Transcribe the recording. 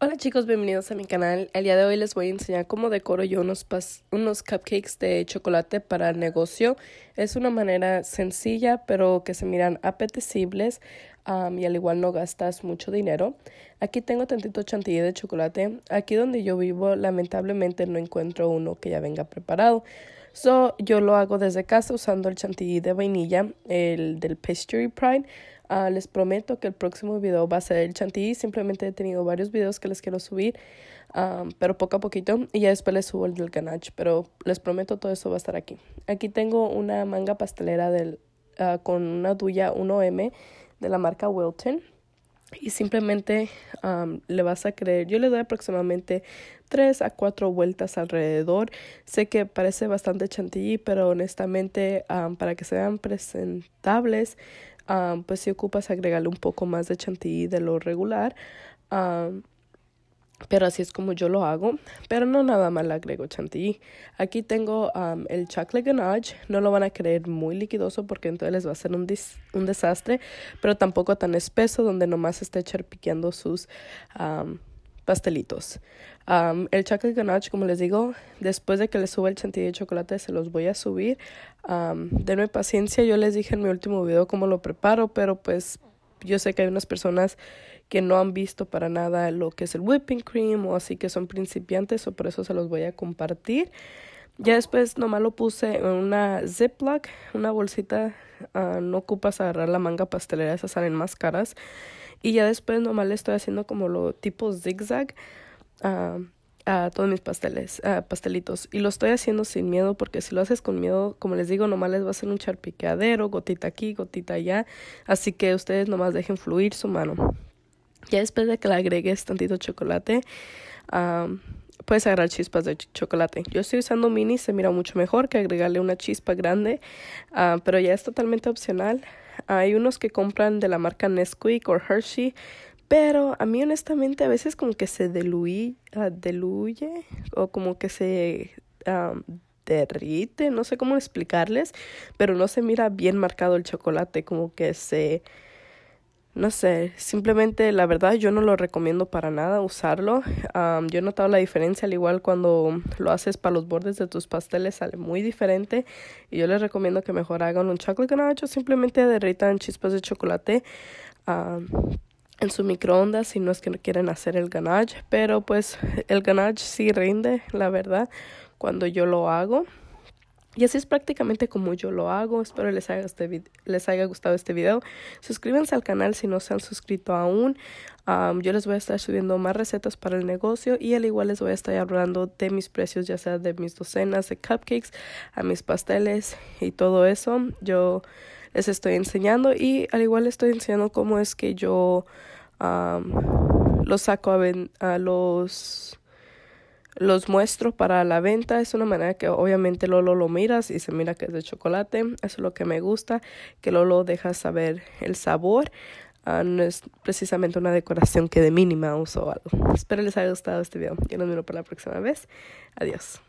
Hola chicos, bienvenidos a mi canal. El día de hoy les voy a enseñar cómo decoro yo unos, unos cupcakes de chocolate para el negocio. Es una manera sencilla pero que se miran apetecibles y al igual no gastas mucho dinero. Aquí tengo tantito chantilly de chocolate. Aquí donde yo vivo lamentablemente no encuentro uno que ya venga preparado. So, yo lo hago desde casa usando el chantilly de vainilla, el del Pastry Pride. Ah, les prometo que el próximo video va a ser el chantilly. Simplemente he tenido varios videos que les quiero subir, ah, pero poco a poquito. Y ya después les subo el del ganache. Pero les prometo todo eso va a estar aquí. Aquí tengo una manga pastelera del, ah, con una tuya 1M de la marca Wilton y simplemente le vas a creer. Yo le doy aproximadamente 3 a 4 vueltas alrededor. Sé que parece bastante chantilly, pero honestamente para que sean presentables, pues si ocupas agregarle un poco más de chantilly de lo regular. Pero así es como yo lo hago. Pero no nada más le agrego chantilly. Aquí tengo um, el chocolate ganache. No lo van a creer muy liquidoso porque entonces les va a ser un, desastre. Pero tampoco tan espeso donde nomás esté charpiqueando sus um, pastelitos. Um, el chocolate ganache, como les digo, después de que le suba el chantilly de chocolate, se los voy a subir. denme paciencia. Yo les dije en mi último video cómo lo preparo, pero pues yo sé que hay unas personas que no han visto para nada lo que es el whipping cream o así que son principiantes o por eso se los voy a compartir. Ya después nomás lo puse en una Ziploc, una bolsita, ah, no ocupas agarrar la manga pastelera, esas salen más caras. Y ya después nomás le estoy haciendo como lo tipo zigzag. Ah, todos mis pasteles, pastelitos. Y lo estoy haciendo sin miedo porque si lo haces con miedo, como les digo, nomás les va a hacer un charpiqueadero, gotita aquí, gotita allá. Así que ustedes nomás dejen fluir su mano. Ya después de que le agregues tantito chocolate, puedes agarrar chispas de chocolate. Yo estoy usando mini, se mira mucho mejor que agregarle una chispa grande, pero ya es totalmente opcional. Hay unos que compran de la marca Nesquik o Hershey, pero a mí honestamente a veces como que se diluye, ah, o como que se derrite, no sé cómo explicarles, pero no se mira bien marcado el chocolate, como que se... No sé, simplemente la verdad yo no lo recomiendo para nada usarlo. yo he notado la diferencia, al igual cuando lo haces para los bordes de tus pasteles sale muy diferente. Y yo les recomiendo que mejor hagan un chocolate ganache o simplemente derritan chispas de chocolate en su microondas si no es que no quieren hacer el ganache, pero pues el ganache sí rinde, la verdad, cuando yo lo hago. Y así es prácticamente como yo lo hago. Espero les haya, este les haya gustado este video. Suscríbanse al canal si no se han suscrito aún. yo les voy a estar subiendo más recetas para el negocio y al igual les voy a estar hablando de mis precios, ya sea de mis docenas de cupcakes, a mis pasteles y todo eso. Yo les estoy enseñando y al igual les estoy enseñando cómo es que yo los saco a, a los los muestro para la venta. Es una manera que obviamente Lolo lo miras y se mira que es de chocolate. Eso es lo que me gusta, que Lolo deja saber el sabor. Ah, no es precisamente una decoración que de mínima uso algo. Espero les haya gustado este video. y nos vemos para la próxima vez. Adiós.